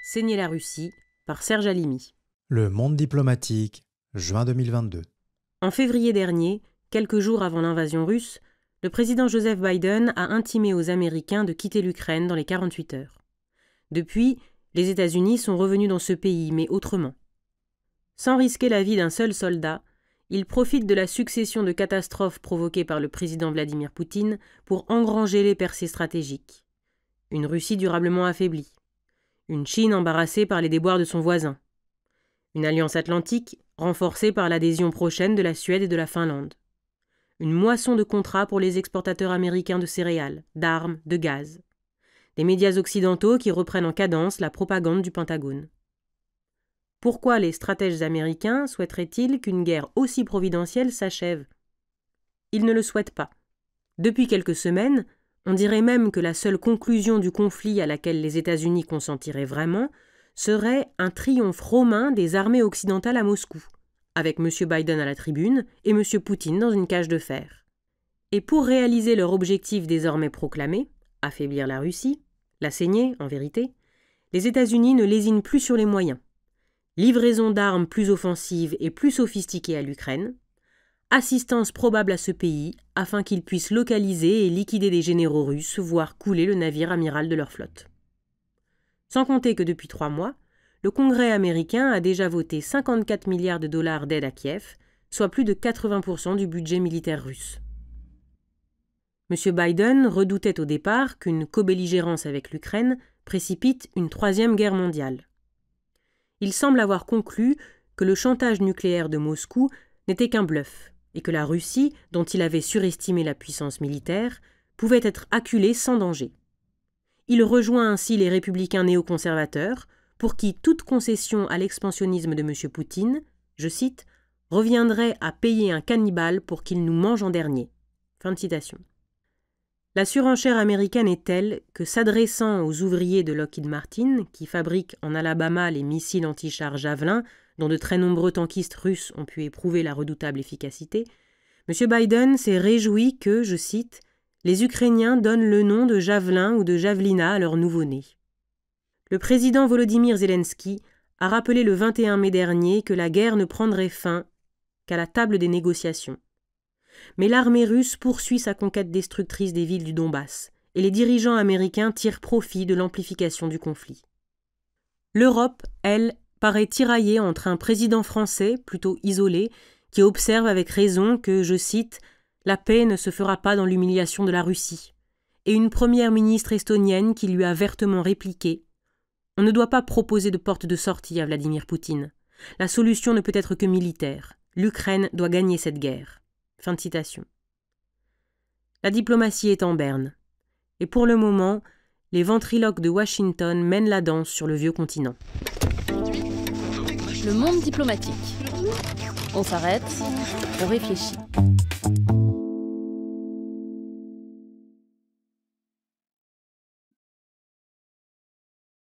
Saigner la Russie par Serge Alimi. Le monde diplomatique, juin 2022. En février dernier, quelques jours avant l'invasion russe, le président Joseph Biden a intimé aux Américains de quitter l'Ukraine dans les 48 heures. Depuis, les États-Unis sont revenus dans ce pays, mais autrement. Sans risquer la vie d'un seul soldat, il profite de la succession de catastrophes provoquées par le président Vladimir Poutine pour engranger les percées stratégiques. Une Russie durablement affaiblie. Une Chine embarrassée par les déboires de son voisin. Une alliance atlantique renforcée par l'adhésion prochaine de la Suède et de la Finlande. Une moisson de contrats pour les exportateurs américains de céréales, d'armes, de gaz. Des médias occidentaux qui reprennent en cadence la propagande du Pentagone. Pourquoi les stratèges américains souhaiteraient-ils qu'une guerre aussi providentielle s'achève Ils ne le souhaitent pas. Depuis quelques semaines, on dirait même que la seule conclusion du conflit à laquelle les États-Unis consentiraient vraiment serait un triomphe romain des armées occidentales à Moscou, avec M. Biden à la tribune et M. Poutine dans une cage de fer. Et pour réaliser leur objectif désormais proclamé, affaiblir la Russie, la saigner en vérité, les États-Unis ne lésinent plus sur les moyens livraison d'armes plus offensives et plus sophistiquées à l'Ukraine, assistance probable à ce pays afin qu'il puisse localiser et liquider des généraux russes, voire couler le navire amiral de leur flotte. Sans compter que depuis trois mois, le Congrès américain a déjà voté 54 milliards de dollars d'aide à Kiev, soit plus de 80% du budget militaire russe. M. Biden redoutait au départ qu'une co avec l'Ukraine précipite une troisième guerre mondiale il semble avoir conclu que le chantage nucléaire de Moscou n'était qu'un bluff, et que la Russie, dont il avait surestimé la puissance militaire, pouvait être acculée sans danger. Il rejoint ainsi les républicains néoconservateurs, pour qui toute concession à l'expansionnisme de M. Poutine, je cite, reviendrait à payer un cannibale pour qu'il nous mange en dernier. Fin de citation. La surenchère américaine est telle que, s'adressant aux ouvriers de Lockheed Martin, qui fabriquent en Alabama les missiles anti Javelin, dont de très nombreux tankistes russes ont pu éprouver la redoutable efficacité, M. Biden s'est réjoui que, je cite, les Ukrainiens donnent le nom de Javelin ou de Javelina à leur nouveau-né. Le président Volodymyr Zelensky a rappelé le 21 mai dernier que la guerre ne prendrait fin qu'à la table des négociations. Mais l'armée russe poursuit sa conquête destructrice des villes du Donbass, et les dirigeants américains tirent profit de l'amplification du conflit. L'Europe, elle, paraît tiraillée entre un président français, plutôt isolé, qui observe avec raison que, je cite, la paix ne se fera pas dans l'humiliation de la Russie, et une première ministre estonienne qui lui a vertement répliqué On ne doit pas proposer de porte de sortie à Vladimir Poutine. La solution ne peut être que militaire. L'Ukraine doit gagner cette guerre. Fin de citation. La diplomatie est en berne. Et pour le moment, les ventriloques de Washington mènent la danse sur le vieux continent. Le monde diplomatique. On s'arrête, on réfléchit.